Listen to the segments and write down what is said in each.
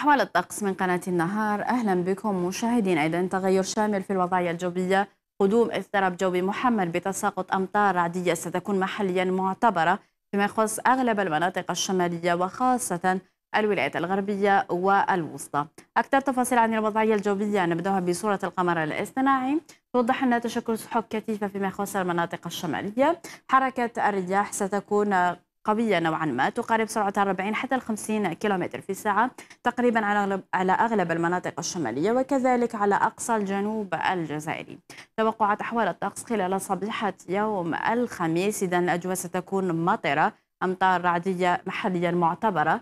أحوال الطقس من قناة النهار أهلا بكم مشاهدين أيضا تغير شامل في الوضعية الجوية قدوم اضطراب جوي محمل بتساقط أمطار رعدية ستكون محليا معتبرة فيما يخص أغلب المناطق الشمالية وخاصة الولايات الغربية والوسطى أكثر تفاصيل عن الوضعية الجوية نبدأها بصورة القمر الاصطناعي توضح أن تشكل سحب كثيفة فيما يخص المناطق الشمالية حركة الرياح ستكون قوية نوعا ما تقارب سرعة 40 حتى 50 كيلومتر في الساعة تقريبا على أغلب, على أغلب المناطق الشمالية وكذلك على أقصى الجنوب الجزائري توقعات أحوال الطقس خلال صبيحة يوم الخميس إذا الأجواء ستكون مطرة أمطار رعدية محليا معتبرة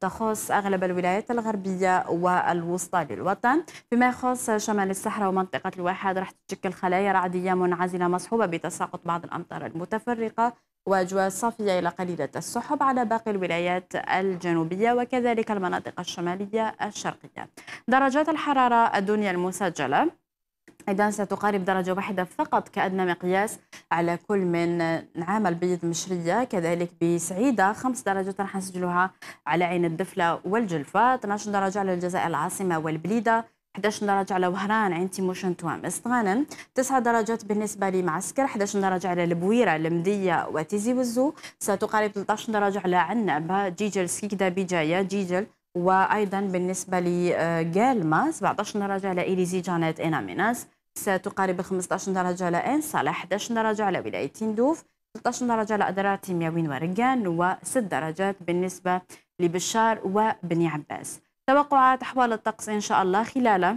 تخص أغلب الولايات الغربية والوسطى للوطن فيما يخص شمال الصحراء ومنطقة الواحد راح تشكل خلايا رعدية منعزلة مصحوبة بتساقط بعض الأمطار المتفرقة وأجواء صافية إلى قليلة السحب على باقي الولايات الجنوبية وكذلك المناطق الشمالية الشرقية درجات الحرارة الدنيا المسجلة إذا ستقارب درجة واحدة فقط كأدنى مقياس على كل من نعام بيض مشرية كذلك بسعيدة خمس درجات راح نسجلها على عين الدفلة والجلفة 12 درجة على الجزائر العاصمة والبليدة 11 درجة على وهران عين تيموشن توامس غنم 9 درجات بالنسبة لمعسكر 11 درجة على البويرة المدية وتيزي وزو ستقارب 13 درجة على عنابة جيجل سكيكدا بجاية جيجل وايضا بالنسبه لجالما آه، 17 درجه على ايليزي جانيت اناميناس ستقارب 15 درجه على ان صالح 11 درجه على ولايه تندوف 13 درجه على اضرار تيمياوين ورقان و6 درجات بالنسبه لبشار وبني عباس توقعات احوال الطقس ان شاء الله خلال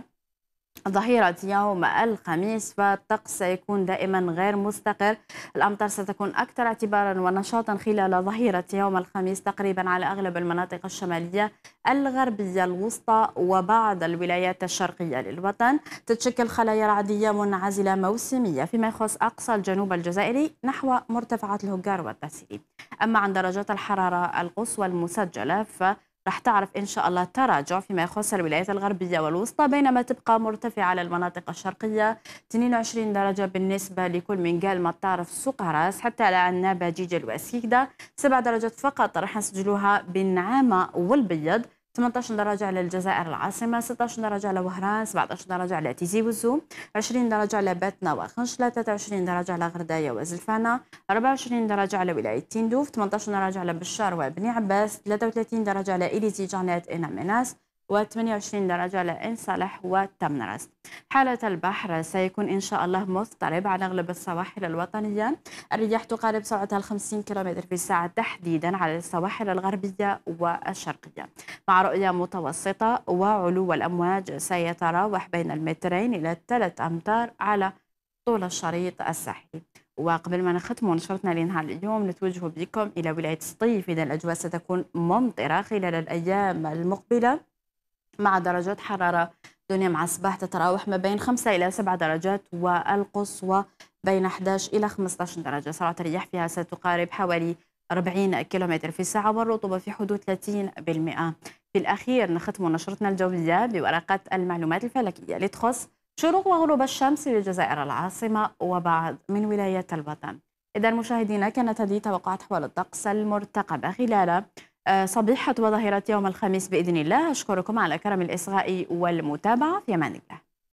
ظهيرة يوم الخميس فالطقس سيكون دائما غير مستقر الأمطار ستكون أكثر اعتبارا ونشاطا خلال ظهيرة يوم الخميس تقريبا على أغلب المناطق الشمالية الغربية الوسطى وبعض الولايات الشرقية للوطن تتشكل خلايا رعدية منعزلة موسمية فيما يخص أقصى الجنوب الجزائري نحو مرتفعات الهجار والتسريب أما عن درجات الحرارة القصوى المسجلة ف رح تعرف إن شاء الله تراجع فيما يخص الولايات الغربية والوسطى بينما تبقى مرتفعة للمناطق الشرقية 22 درجة بالنسبة لكل من قال ما تعرف سقراس حتى العنابة جيجل وأسيكدا 7 درجات فقط رح نسجلوها بالنعامة والبيض 18 درجة على الجزائر العاصمة 16 درجة على وهران 17 درجة على تيزي وزو 20 درجة على باتنا وخنشلة 23 درجة على غردايا وزلفانة 24 درجة على ولاية تندوف 18 درجة على بشار وبني عباس 33 درجة على إليزي جانات إنا مناس و28 درجة لإنصالح وتمنرس حالة البحر سيكون إن شاء الله مضطرب على أغلب السواحل الوطنية الرياح تقارب سرعتها 50 كم في الساعة تحديدا على السواحل الغربية والشرقية مع رؤية متوسطة وعلو الأمواج سيتراوح بين المترين إلى 3 أمتار على طول الشريط الساحلي وقبل ما نختم نشرتنا لنهار اليوم نتوجه بكم إلى ولاية سطيف إذا الأجواء ستكون ممطرة خلال الأيام المقبلة مع درجات حرارة دنيا مع الصباح تتراوح ما بين 5 إلى 7 درجات والقصوى بين 11 إلى 15 درجة سرعة الرياح فيها ستقارب حوالي 40 كيلومتر في الساعة والرطوبة في حدود 30% في الأخير نختم نشرتنا الجوية بورقة المعلومات الفلكية اللي تخص شروق وغروب الشمس للجزائر العاصمة وبعض من ولايات الوطن إذا مشاهدينا كانت هذه توقعات حول الطقس المرتقبة خلال صبيحة وظاهرة يوم الخميس بإذن الله أشكركم على كرم الإصغاء والمتابعة في أمان الله